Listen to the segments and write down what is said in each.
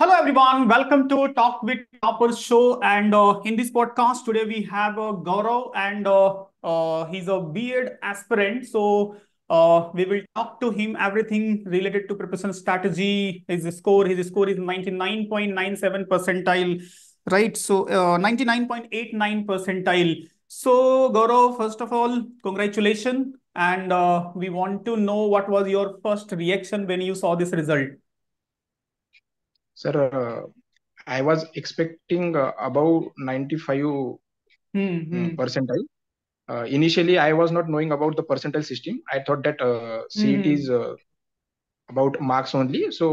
Hello everyone, welcome to Talk with Topper show. And uh, in this podcast today we have uh, Gaurav and uh, uh he's a beard aspirant. So uh, we will talk to him everything related to preparation strategy. His score, his score is 99.97 percentile, right? So uh, 99.89 percentile. So Gaurav, first of all, congratulations. And we want to know what was your first reaction when you saw this result sir, uh, I was expecting uh, above 95 mm-hmm. percentile. Uh, initially i was not knowing about the percentile system i thought that uh, mm-hmm. cet is uh, about marks only so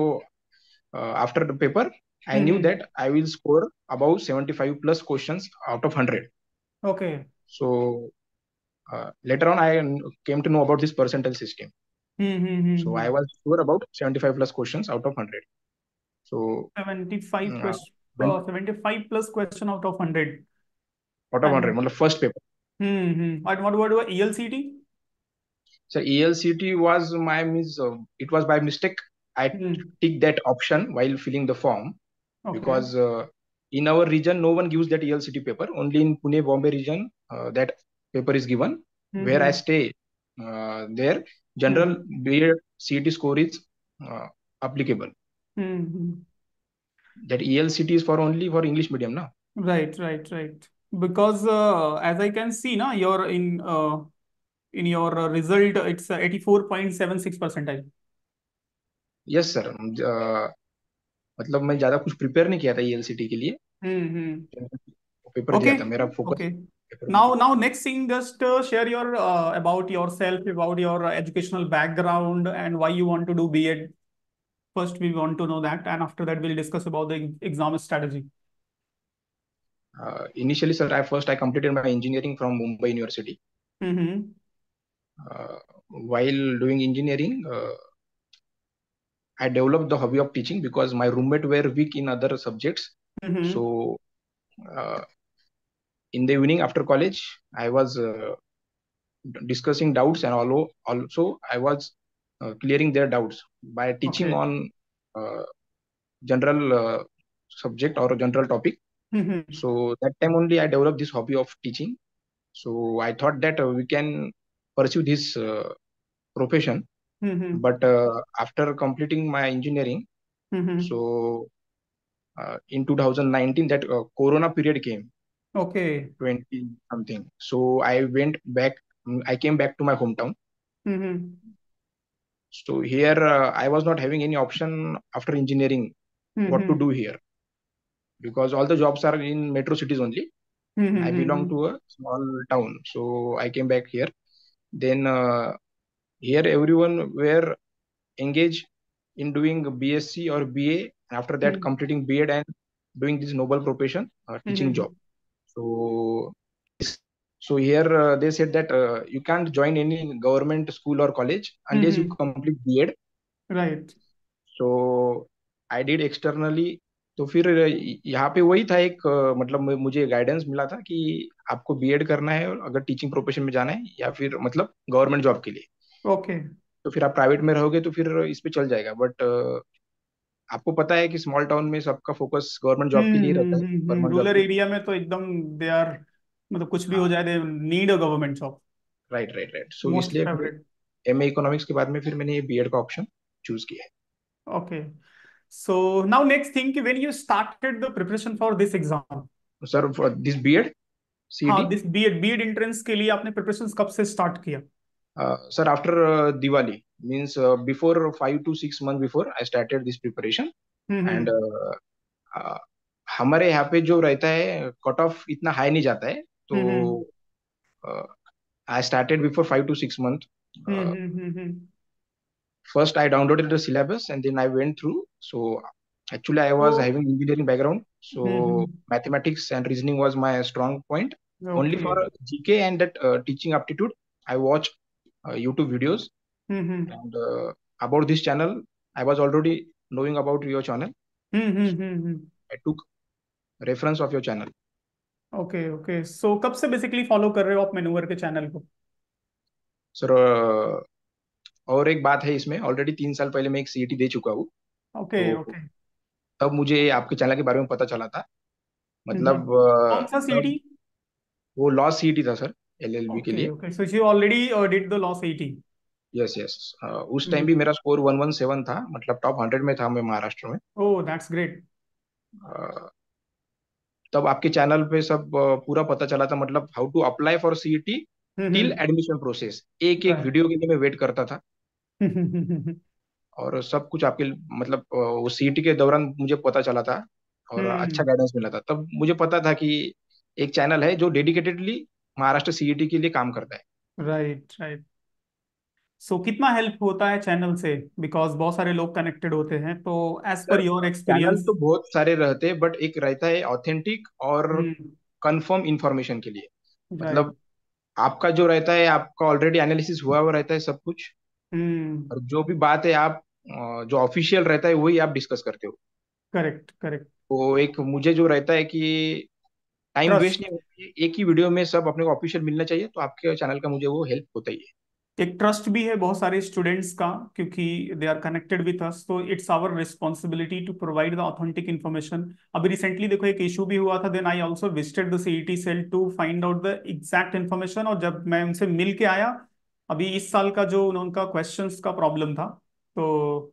after the paper mm-hmm. i knew hmm. that i will score about 75 plus questions out of 100 okay so later on i came to know about this percentile system mm-hmm. so i was sure about 75 plus questions out of 100 so 75 question, uh, 75 plus question out of 100. Out of 100, and, first paper. Mm-hmm. And hmm. what about ELCT? So ELCT was my mis- uh, it was by mistake. I mm. tick that option while filling the form okay. because uh, in our region no one gives that ELCT paper. Only in Pune Bombay region uh, that paper is given. Mm-hmm. Where hmm. I stay, uh, there general mm-hmm. score is uh, applicable. that elct is for only for english medium now right right right because uh, as i can see now you're in uh, in your result it's 84.76 percentile yes sir मतलब मैं ज्यादा कुछ prepare नहीं किया था ईएलसीटी के लिए paper दिया था मेरा focus now now next thing just share your about yourself about your educational background and why you want to do B Ed First, we want to know that, and after that, we'll discuss about the exam strategy. Uh, initially, sir, I first I completed my engineering from Mumbai University. Mm -hmm. uh, while doing engineering, uh, I developed the hobby of teaching because my roommate were weak in other subjects. Mm -hmm. So, uh, in the evening after college, I was uh, discussing doubts and also, also I was uh, clearing their doubts by teaching okay. on uh, general uh, subject or general topic mm-hmm. so that time only i developed this hobby of teaching so i thought that uh, we can pursue this uh, profession mm-hmm. but after completing my engineering mm-hmm. so in 2019 that corona period came okay 20 something so i went back i came back to my hometown Mm-hmm so here uh, i was not having any option after engineering mm-hmm. what to do here because all the jobs are in metro cities only mm-hmm. i belong to a small town so i came back here then uh, here everyone were engaged in doing bsc or ba after that mm-hmm. completing bed and doing this noble profession uh, teaching mm-hmm. job so So here uh, they said that uh, you can't join any government school or college unless mm-hmm. you complete B.Ed. Right. So I did externally तो फिर uh, यहाँ पे वही था एक uh, मतलब मुझे guidance मिला था कि आपको बीएड करना है अगर टीचिंग प्रोफेशन में जाना है या फिर मतलब गवर्नमेंट जॉब के लिए ओके okay. तो फिर आप प्राइवेट में रहोगे तो फिर इस पे चल जाएगा बट uh, आपको पता है कि स्मॉल टाउन में सबका फोकस गवर्नमेंट जॉब के लिए रहता है पर मतलब रूरल एरिया में तो एकदम दे आर मतलब कुछ भी हो हाँ। जाए need a government job right right right so इसलिए एम इकोनॉमिक्स के बाद में फिर मैंने ये बीएड का ऑप्शन चूज किया है okay so now next thing कि when you started the preparation for this exam sir for this B Ed हाँ दिस बीएड बीएड एंट्रेंस के लिए आपने प्रिपरेशंस कब से स्टार्ट किया sir after Diwali means before 5 to 6 month before I started this preparation and हमारे यहाँ पे जो रहता है कट ऑफ इतना हाई नहीं जाता है So, mm-hmm. uh, I started before five to six months. Uh, mm-hmm. first i downloaded the syllabus and then i went through so actually i was oh. having engineering background so mm-hmm. mathematics and reasoning was my strong point only for gk and that uh, teaching aptitude i watched youtube videos and about this channel i was already knowing about your channel i took reference of your channel okay okay so कब से basically follow कर रहे हो आप मेनूवर के channel को sir और एक बात है इसमें ऑलरेडी तीन साल पहले मैं एक सीईटी e दे चुका हूँ ओके तो, ओके तब मुझे आपके चैनल के बारे में पता चला था मतलब हम्म। कौन सा सीईटी e मतलब वो लॉ सीईटी e था सर एलएलबी के लिए okay so you already did the law CET yes yes उस टाइम हम्म। भी मेरा स्कोर 117 था मतलब टॉप 100 में था मैं महाराष्ट्र में ओह दैट्स ग्रेट तब आपके चैनल पे सब पूरा पता चला था मतलब how to apply for C T till admission process एक एक वीडियो के लिए मैं वेट करता था और सब कुछ आपके मतलब वो सीईटी e के दौरान मुझे पता चला था और हम्म, अच्छा गाइडेंस हम्म। मिला था तब मुझे पता था कि एक चैनल है जो डेडिकेटेडली महाराष्ट्र सीईटी e के लिए काम करता है राइट राइट सो so, कितना हेल्प होता है चैनल से बिकॉज बहुत सारे लोग कनेक्टेड होते हैं तो एज पर योर एक्सपीरियंस तो बहुत सारे रहते हैं बट एक रहता है ऑथेंटिक और कंफर्म हम्म। इंफॉर्मेशन के लिए मतलब आपका जो रहता है आपका ऑलरेडी एनालिसिस हुआ हुआ रहता है सब कुछ हम्म। और जो भी बात है आप जो ऑफिशियल रहता है वही आप डिस्कस करते हो करेक्ट करेक्ट तो एक मुझे जो रहता है कि टाइम वेस्ट नहीं होती एक ही वीडियो में सब अपने को ऑफिशियल मिलना चाहिए तो आपके चैनल का मुझे वो हेल्प होता ही है एक ट्रस्ट भी है बहुत सारे स्टूडेंट्स का क्योंकि they are connected with us तो it's our responsibility to provide the authentic information अभी रिसेंटली देखो एक इशू भी हुआ था then I also visited the C T cell to find out the exact information और जब मैं उनसे मिल के आया अभी इस साल का जो उनका क्वेश्चन का प्रॉब्लम था तो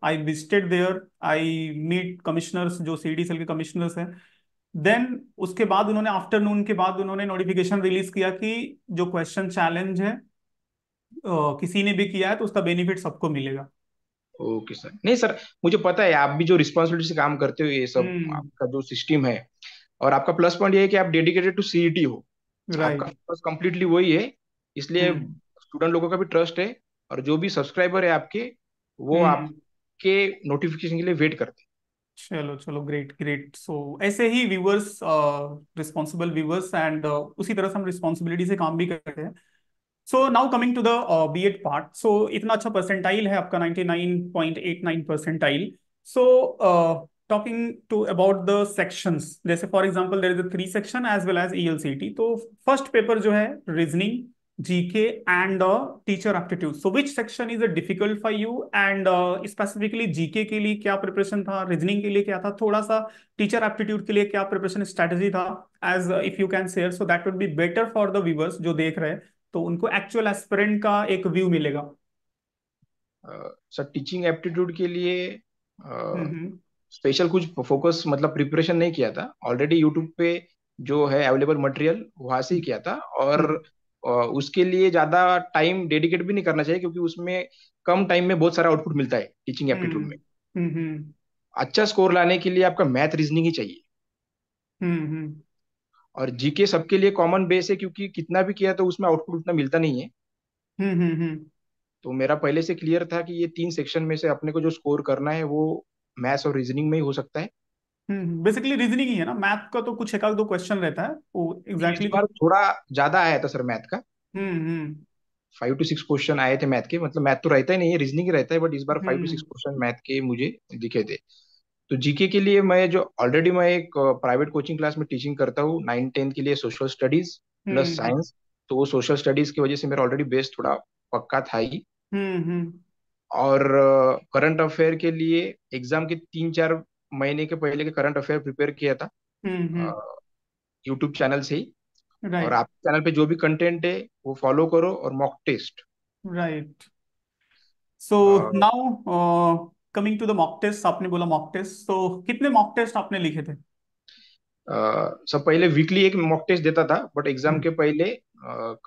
I visited there I meet commissioners जो सी टी सेल के कमिश्नर्स हैं देन उसके बाद उन्होंने आफ्टरनून के बाद उन्होंने नोटिफिकेशन रिलीज किया कि जो क्वेश्चन चैलेंज है किसी ने भी किया है तो उसका बेनिफिट सबको मिलेगा ओके सर नहीं सर मुझे पता है आप भी जो रिस्पॉन्सिबिलिटी से काम करते हो ये सब हम्म। आपका जो सिस्टम है और आपका प्लस पॉइंट ये है कि आप डेडिकेटेड टू सीईटी हो आपका फोकस कंप्लीटली वही है इसलिए स्टूडेंट हम्म। लोगों का भी ट्रस्ट है और जो भी सब्सक्राइबर है आपके वो हम्म। आपके नोटिफिकेशन के लिए वेट करते हैं चलो चलो ग्रेट ग्रेट सो ऐसे ही व्यूवर्स रिस्पॉन्सिबल व्यूवर्स एंड उसी तरह से हम रिस्पॉन्सिबिलिटी से काम भी करते हैं so now coming to the B Ed part so इतना अच्छा परसेंटाइल है आपका 99.89 percentile so talking to about the sections जैसे for example there is a three section as well as ELCT तो फर्स्ट पेपर जो है reasoning GK and teacher aptitude so which section is a difficult for you and specifically GK के लिए क्या preparation था reasoning के लिए क्या था थोड़ा सा टीचर एप्टीट्यूड के लिए क्या प्रिपरेशन स्ट्रेटेजी था as if you can share so that would be better for the viewers जो देख रहे हैं तो उनको एक्चुअल एस्पिरेंट का एक व्यू मिलेगा सर टीचिंग एप्टीट्यूड के लिए स्पेशल हम्म, हम्म। कुछ फोकस मतलब प्रिपरेशन नहीं किया था ऑलरेडी यूट्यूब पे जो है अवेलेबल मटेरियल वहां से ही किया था और हम्म। उसके लिए ज्यादा टाइम डेडिकेट भी नहीं करना चाहिए क्योंकि उसमें कम टाइम में बहुत सारा आउटपुट मिलता है टीचिंग एप्टीट्यूड में अच्छा स्कोर लाने के लिए आपका मैथ रीजनिंग ही चाहिए और जीके सबके लिए कॉमन बेस है क्योंकि कितना भी किया तो उसमें आउटपुट उतना मिलता नहीं है हम्म, हम्म, हम्म। तो मेरा पहले से क्लियर था कि ये तीन सेक्शन में से अपने को जो स्कोर करना है वो मैथ्स और रीजनिंग में ही हो सकता है बेसिकली रीजनिंग ही है ना मैथ का तो कुछ एक दो क्वेश्चन रहता है वो एग्जैक्टली exactly... थोड़ा ज्यादा आया था सर मैथ का फाइव टू सिक्स क्वेश्चन आए थे मैथ के मतलब मैथ तो रहता ही नहीं है रीजनिंग ही रहता है बट इस बार five to six question math के मुझे दिखे थे तो जीके के लिए मैं जो ऑलरेडी मैं एक प्राइवेट कोचिंग क्लास में टीचिंग करता हूँ नाइन टेंथ के लिए सोशल स्टडीज प्लस साइंस तो वो सोशल स्टडीज की वजह से मेरा ऑलरेडी बेस थोड़ा पक्का था ही हम्म, हम्म। और करंट uh, अफेयर के लिए एग्जाम के तीन चार महीने के पहले के करंट अफेयर प्रिपेयर किया था यूट्यूब हम्म, चैनल से ही right. और आपके चैनल पे जो भी कंटेंट है वो फॉलो करो और mock test right so now coming to the mock test आपने बोला मॉक टेस्ट तो कितने मॉक टेस्ट आपने लिखे थे Uh, सब पहले वीकली एक मॉक टेस्ट देता था बट एग्जाम हम्म। के पहले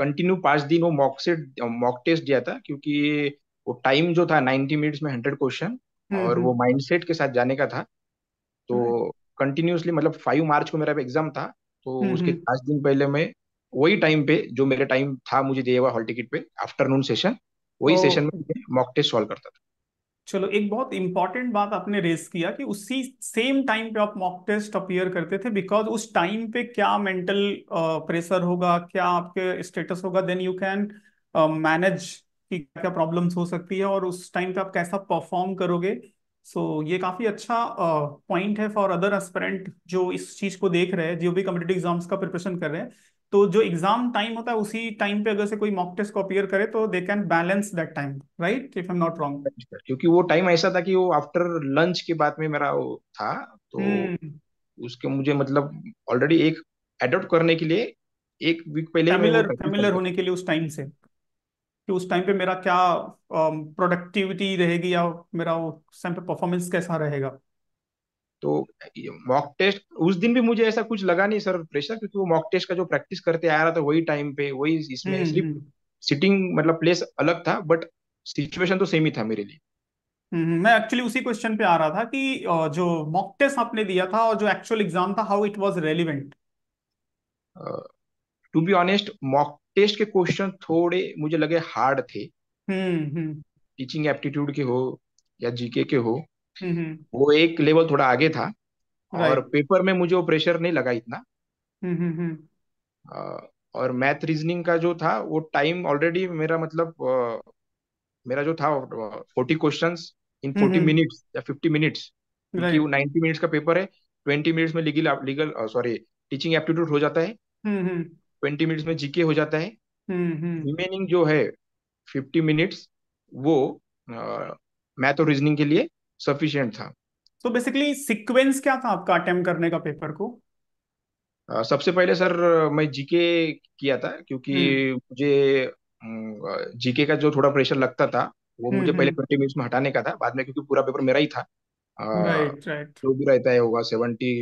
कंटिन्यू पांच दिन वो मॉक से मॉक टेस्ट दिया था क्योंकि वो टाइम जो था नाइनटी मिनट्स में हंड्रेड हम्म, क्वेश्चन और हम्म। वो माइंडसेट के साथ जाने का था तो कंटिन्यूसली मतलब फाइव मार्च को मेरा एग्जाम था तो उसके पांच दिन पहले मैं वही टाइम पे जो मेरे टाइम था मुझे दिया हुआ हॉल टिकट पे आफ्टरनून सेशन वही सेशन में मॉक टेस्ट सॉल्व करता था चलो एक बहुत इंपॉर्टेंट बात आपने रेस किया कि उसी सेम टाइम पे आप मॉक टेस्ट अपियर करते थे बिकॉज उस टाइम पे क्या मेंटल प्रेशर uh, होगा क्या आपके स्टेटस होगा देन यू कैन मैनेज कि क्या क्या प्रॉब्लम्स हो सकती है और उस टाइम पे आप कैसा परफॉर्म करोगे सो so, ये काफी अच्छा पॉइंट uh, है फॉर अदर एस्परेंट जो इस चीज को देख रहे हैं जो भी कम्पिटेटिव एग्जाम्स का प्रिपरेशन कर रहे हैं तो जो एग्जाम टाइम होता है उसी टाइम पे अगर से कोई मॉक टेस्ट को अपियर करे तो they can balance that time right if I am not wrong क्योंकि वो टाइम ऐसा था कि वो आफ्टर लंच के बाद में मेरा था तो hmm. उसके मुझे मतलब ऑलरेडी एक एडॉप्ट करने के लिए एक वीक पहले फैमिलर फैमिलर होने के लिए उस टाइम से कि उस टाइम पे मेरा क्या प्रोडक्टिविटी um, रहेगी या मेरा उस टाइम पे परफॉर्मेंस कैसा रहेगा तो मॉक टेस्ट उस दिन भी मुझे ऐसा कुछ लगा नहीं सर प्रेशर क्योंकि वो मॉक टेस्ट का जो प्रैक्टिस करते आ रहा था वही टाइम पे वही इसमें हम्म, सिर्फ सिटिंग हम्म। मतलब प्लेस अलग था बट सिचुएशन तो सेम ही था मेरे लिए हम्म, मैं एक्चुअली उसी क्वेश्चन पे आ रहा था कि जो मॉक टेस्ट आपने दिया था और जो एक्चुअल एग्जाम था how it was relevant to be honest mock test के क्वेश्चन थोड़े मुझे लगे हार्ड थे टीचिंग एप्टीट्यूड के हो या जीके के हो वो एक लेवल थोड़ा आगे था और पेपर में मुझे वो प्रेशर नहीं लगा इतना और मैथ रीजनिंग का जो था वो टाइम ऑलरेडी मेरा मतलब मेरा जो था forty question in forty minutes या फिफ्टी मिनट्स क्योंकि वो नाइन्टी मिनट्स का पेपर है ट्वेंटी मिनट्स में legal legal sorry teaching aptitude हो जाता है ट्वेंटी मिनट्स में जीके हो जाता है रिमेनिंग जो है फिफ्टी मिनट्स वो मैथ और रीजनिंग के लिए सफिशियंट था तो बेसिकली सीक्वेंस क्या था आपका अटेम्प्ट करने का पेपर को uh, सबसे पहले सर मैं जीके किया था क्योंकि हम्म। मुझे जीके हम्म, का जो थोड़ा प्रेशर लगता था वो मुझे हम्म, पहले ट्वेंटी मिनट्स में हटाने का था बाद में क्योंकि पूरा पेपर मेरा ही था राइट राइट जो भी रहता है होगा सेवेंटी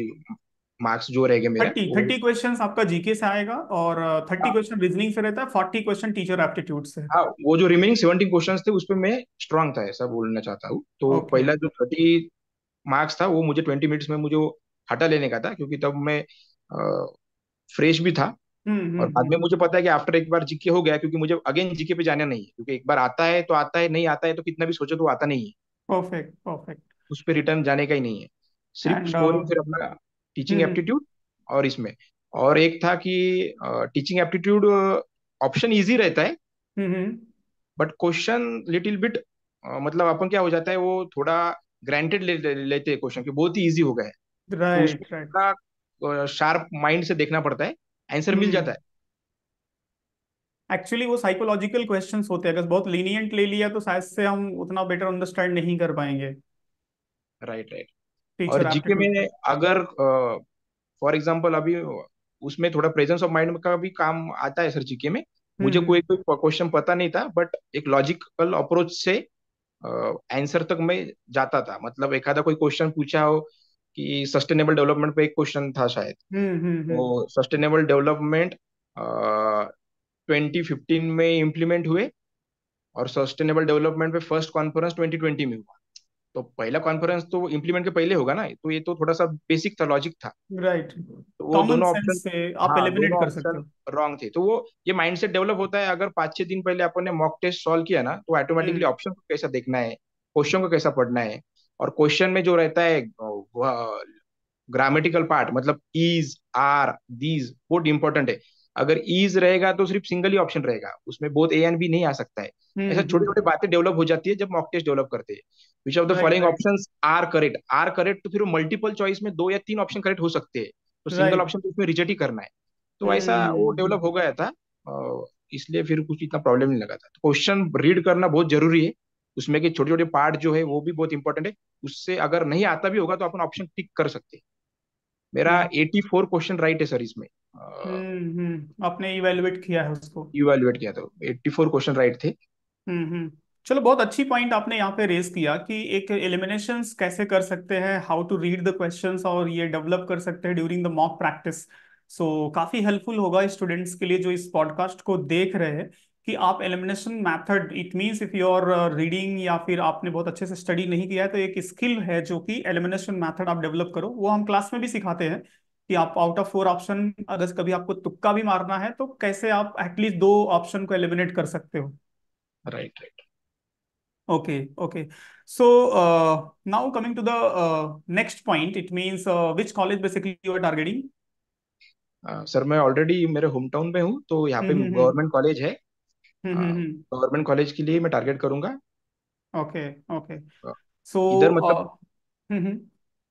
मार्क्स जो रहेंगे मेरे थर्टी थर्टी क्वेश्चन आपका जीके से आएगा और थर्टी क्वेश्चन रीजनिंग से रहता है फोर्टी क्वेश्चन टीचर एप्टीट्यूड से हाँ वो जो रिमेनिंग सेवेंटी क्वेश्चन थे उसपे मैं स्ट्रांग था ऐसा बोलना चाहता हूँ तो okay. पहला जो थर्टी मार्क्स था वो मुझे ट्वेंटी मिनट्स में मुझे हटा लेने का था क्योंकि तब मैं आ, फ्रेश भी था हुँ, हम्म, हम्म, और बाद में हम्म। मुझे पता है कि आफ्टर एक बार जीके हो गया क्योंकि मुझे अगेन जीके पे जाना नहीं है क्योंकि एक बार आता है तो आता है नहीं आता है तो कितना भी सोचो तो आता नहीं है परफेक्ट परफेक्ट उस पर रिटर्न जाने का ही नहीं है सिर्फ स्कोरिंग uh, फिर अपना टीचिंग एप्टीट्यूड हम्म। और इसमें और एक था कि टीचिंग एप्टीट्यूड ऑप्शन इजी रहता है बट क्वेश्चन लिटिल बिट मतलब अपन क्या हो जाता है वो थोड़ा ग्रांटेड ले, ले, लेते हैं क्वेश्चन बहुत ही इजी हो गया है राइट राइट शार्प माइंड से देखना पड़ता है आंसर मिल हम्म। जाता है एक्चुअली वो साइकोलॉजिकल क्वेश्चन होते हैं अगर बहुत लीनियंट ले लिया तो शायद से हम उतना बेटर अंडरस्टैंड नहीं कर पाएंगे राइट राइट और जीके में अगर फॉर एग्जाम्पल अभी उसमें थोड़ा प्रेजेंस ऑफ माइंड का भी काम आता है सर जीके में हम्म, मुझे हम्म। कोई कोई क्वेश्चन पता नहीं था बट एक लॉजिकल अप्रोच से आंसर तक मैं जाता था मतलब एक कोई क्वेश्चन पूछा हो कि सस्टेनेबल डेवलपमेंट पे एक क्वेश्चन था शायद वो सस्टेनेबल डेवलपमेंट ट्वेंटी फिफ्टीन में इम्प्लीमेंट हुए और सस्टेनेबल डेवलपमेंट पे फर्स्ट कॉन्फ्रेंस ट्वेंटी ट्वेंटी में हुआ तो पहला कॉन्फ्रेंस तो इम्प्लीमेंट के पहले होगा ना तो ये तो थोड़ा सा बेसिक था लॉजिक था राइट तो वो दोनों ऑप्शन से आप एलिमिनेट हाँ, कर सकते हो रॉन्ग थे तो वो ये माइंडसेट डेवलप होता है अगर पांच छह दिन पहले अपन ने मॉक टेस्ट सॉल्व किया ना तो ऑटोमेटिकली ऑप्शन को कैसा देखना है क्वेश्चन को कैसा पढ़ना है और क्वेश्चन में जो रहता है ग्रामेटिकल पार्ट मतलब इज आर दीज बहुत इंपॉर्टेंट है अगर ईज रहेगा तो सिर्फ सिंगल ही ऑप्शन रहेगा उसमें बोथ ए एंड बी नहीं आ सकता है हम्म। ऐसा छोटे छोटे बातें डेवलप हो जाती है जब मॉक टेस्ट डेवलप करते हैं which of the following option are correct are correct तो फिर मल्टीपल चॉइस में दो या तीन ऑप्शन करेक्ट हो सकते हैं तो सिंगल ऑप्शन तो उसमें रिजेक्ट ही करना है तो हम्म। ऐसा वो डेवलप हो गया था इसलिए फिर कुछ इतना प्रॉब्लम नहीं लगा था क्वेश्चन तो रीड करना बहुत जरूरी है उसमें के छोटे छोटे पार्ट जो है वो भी बहुत इंपॉर्टेंट है उससे अगर नहीं आता भी होगा तो अपन ऑप्शन टिक कर सकते हैं मेरा 84 क्वेश्चन राइट है सर इसमें हम्म, हम्म। आपने इवेलुएट किया है उसको इवेलुएट किया तो 84 क्वेश्चन राइट थे हम्म, चलो बहुत अच्छी पॉइंट आपने यहाँ पे रेस किया कि एक एलिमिनेशन कैसे कर सकते हैं how to read the question और ये डेवलप कर सकते हैं during the mock practice so काफी हेल्पफुल होगा स्टूडेंट्स के लिए जो इस पॉडकास्ट को देख रहे हैं कि आप elimination method it means if you are reading या फिर आपने बहुत अच्छे से स्टडी नहीं किया है तो एक स्किल है जो कि एलिमिनेशन मेथड आप डेवलप करो वो हम क्लास में भी सिखाते हैं कि आप आउट ऑफ फोर ऑप्शन अगर कभी आपको तुक्का भी मारना है तो कैसे आप एटलीस्ट दो ऑप्शन को एलिमिनेट कर सकते हो right right okay okay so now coming to the next point it means which college basically you are targeting sir मैं ऑलरेडी मेरे होम टाउन में हूँ तो यहाँ पे गवर्नमेंट हम्म, कॉलेज हम्म, है गवर्नमेंट हम्म, कॉलेज uh, के लिए मैं टारगेट करूंगा ओके ओके सो इधर मतलब uh,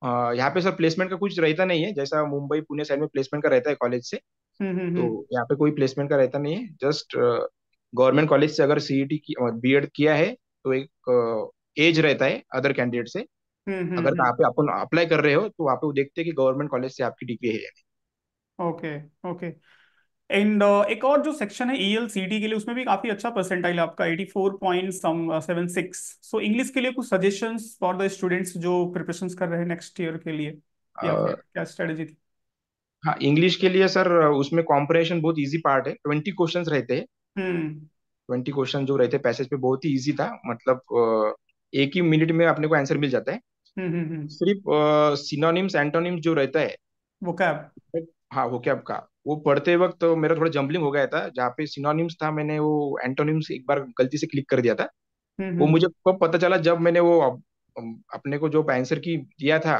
यहाँ पे सर प्लेसमेंट का कुछ रहता नहीं है जैसा मुंबई पुणे साइड में प्लेसमेंट का रहता है कॉलेज से हम्म, हम्म, हम्म। तो यहाँ पे कोई प्लेसमेंट का रहता नहीं है जस्ट गवर्नमेंट कॉलेज से अगर सीईटी की बी किया है तो एक एज रहता है अदर कैंडिडेट से अगर आप अपन अप्लाई कर रहे हो तो वहाँ पे वो देखते हैं कि गवर्नमेंट कॉलेज से आपकी डिग्री है या नहीं ओके ओके एंड uh, एक और जो सेक्शन है ई एल सी टी के लिए उसमें भी काफी अच्छा परसेंटाइल है आपका eighty four point seven six so English के लिए कुछ सजेशन फॉर द स्टूडेंट्स जो प्रिपरेशन कर रहे हैं नेक्स्ट ईयर के लिए या uh, क्या स्ट्रेटेजी थी हाँ इंग्लिश के लिए सर उसमें कॉम्प्रेशन बहुत इजी पार्ट है ट्वेंटी क्वेश्चंस रहते हैं ट्वेंटी hmm. क्वेश्चन जो रहते पैसेज पे बहुत ही इजी था मतलब uh, एक ही मिनट में अपने को आंसर मिल जाता है hmm, hmm, सिर्फ सिनोनिम्स uh, एंटोनिम्स जो रहता है वो कैब हाँ वो कैब का वो पढ़ते वक्त तो मेरा थोड़ा जम्बलिंग हो गया था जहाँ पे सिनोनिम्स था मैंने वो एंटोनिम्स एक बार गलती से क्लिक कर दिया था हम्म, वो हम्म। मुझे कब पता चला जब मैंने वो अपने को जो आंसर की दिया था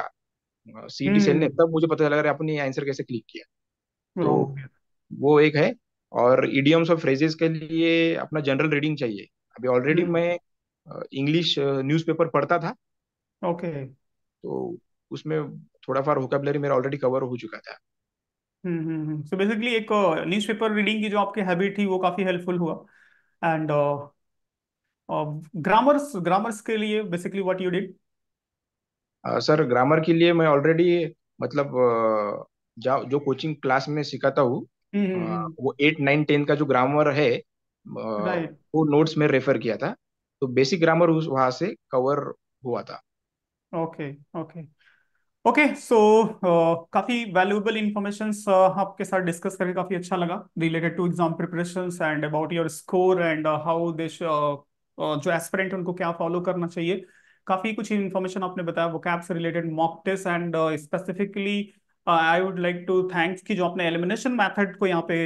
सीटी सेल ने हम्म। तब मुझे पता चला अरे अपने आंसर कैसे क्लिक किया तो वो एक है और इडियम्स और फ्रेजेस के लिए अपना जनरल रीडिंग चाहिए अभी ऑलरेडी मैं इंग्लिश न्यूज़पेपर पढ़ता था ओके तो उसमें थोड़ा फार वोकेबलरी मेरा ऑलरेडी कवर हो चुका था हम्म सो हम्म, बेसिकली हम्म। एक न्यूज़पेपर रीडिंग की जो आपकी हैबिट थी वो काफ़ी हेल्पफुल हुआ एंड ग्रामर्स ग्रामर्स के लिए basically what you did sir grammar के लिए मैं ऑलरेडी मतलब जा- जो कोचिंग क्लास में सिखाता हूँ हम्म, वो एट नाइन टेन का जो ग्रामर है राइट वो नोट्स में रेफर किया था तो बेसिक ग्रामर उस वहां से कवर हुआ था okay okay okay so uh, काफी वैल्यूएबल इन्फॉर्मेशन uh, आपके साथ डिस्कस करके काफी अच्छा लगा related to exam preparation and about your score and how this जो एस्पिरेंट उनको क्या फॉलो करना चाहिए काफी कुछ इन्फॉर्मेशन आपने बताया वो कैप से related mock test and specifically I would like to thanks कि जो आपने एलिमिनेशन मेथड को यहाँ पे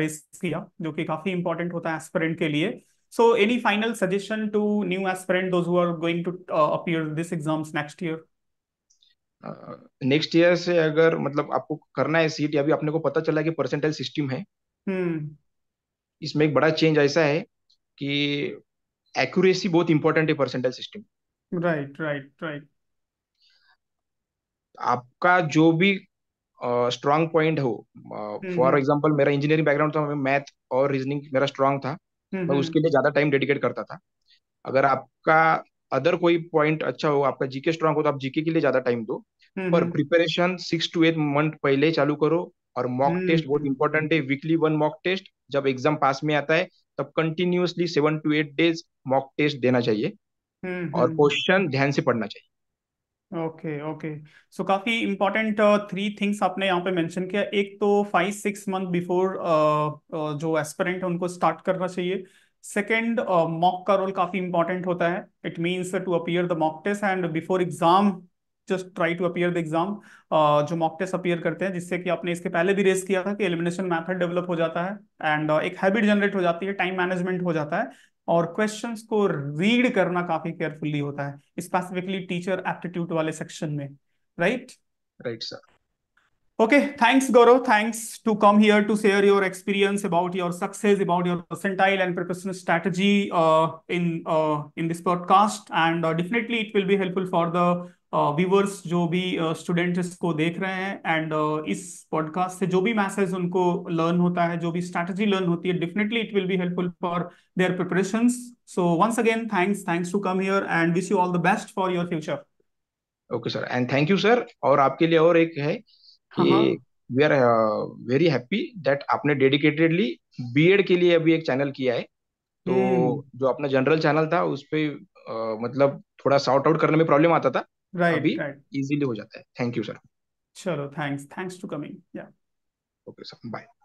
रेस uh, किया जो कि काफी इंपॉर्टेंट होता है एस्पिरेंट के लिए so any final suggestion to new aspirant those who are going to appear this exams next year next year से अगर मतलब आपको करना है सीट या अभी अपने को पता चला कि परसेंटेज सिस्टम है हम्म। इसमें एक बड़ा चेंज ऐसा है कि एक्यूरेसी बहुत इंपॉर्टेंट है percentage system right right right आपका जो भी स्ट्रांग uh, पॉइंट हो फॉर uh, एग्जांपल मेरा इंजीनियरिंग बैकग्राउंड था मैथ और रीजनिंग मेरा स्ट्रांग था हम्म, मैं हम्म। उसके लिए ज्यादा टाइम डेडिकेट करता था अगर आपका अदर कोई पॉइंट अच्छा हो आपका जीके स्ट्रांग हो तो आप जीके के लिए ज्यादा टाइम दो हम्म, पर preparation six to eight month पहले चालू करो और मॉक हम्म। टेस्ट बहुत इंपॉर्टेंट है वीकली वन मॉक टेस्ट जब एग्जाम पास में आता है तब continuously seven to eight days mock test देना चाहिए हम्म, और क्वेश्चन ध्यान से पढ़ना चाहिए ओके ओके सो काफी इम्पोर्टेंट थ्री थिंग्स आपने यहाँ पे मेंशन किया एक तो फाइव सिक्स मंथ बिफोर जो एस्पेरेंट है उनको स्टार्ट करना चाहिए सेकेंड मॉक का रोल काफी इंपॉर्टेंट होता है it means to appear the mock test and before exam just try to appear the exam जो मॉक टेस्ट अपियर करते हैं जिससे कि आपने इसके पहले भी रेस किया था कि एलिमिनेशन मैथड डेवलप हो जाता है एंड uh, एक हैबिट जनरेट हो जाती है टाइम मैनेजमेंट हो जाता है और क्वेश्चंस को रीड करना काफी केयरफुली होता है स्पेसिफिकली टीचर एप्टीट्यूड वाले सेक्शन में right right sir Okay, thanks Goro. Thanks to come here to share your experience about your success, about your percentile and preparation strategy uh, in uh, in this podcast. And uh, definitely it will be helpful for the uh, viewers, जो भी student इसको देख रहे हैं and इस podcast से जो भी मैसेज उनको लर्न होता है जो भी स्ट्रैटेजी लर्न होती है definitely it will be helpful for their preparation so once again thanks thanks to come here and wish you all the best for your future okay sir and thank you sir और आपके लिए और एक है कि we are very happy that आपने dedicatedly BEd के लिए अभी एक चैनल किया है तो हम्म। जो अपना जनरल चैनल था उस पर uh, मतलब थोड़ा सॉर्ट आउट करने में प्रॉब्लम आता था राइट अभी इजीली right. हो जाता है थैंक यू सर चलो थैंक्स थैंक्स टू कमिंग या ओके सर बाय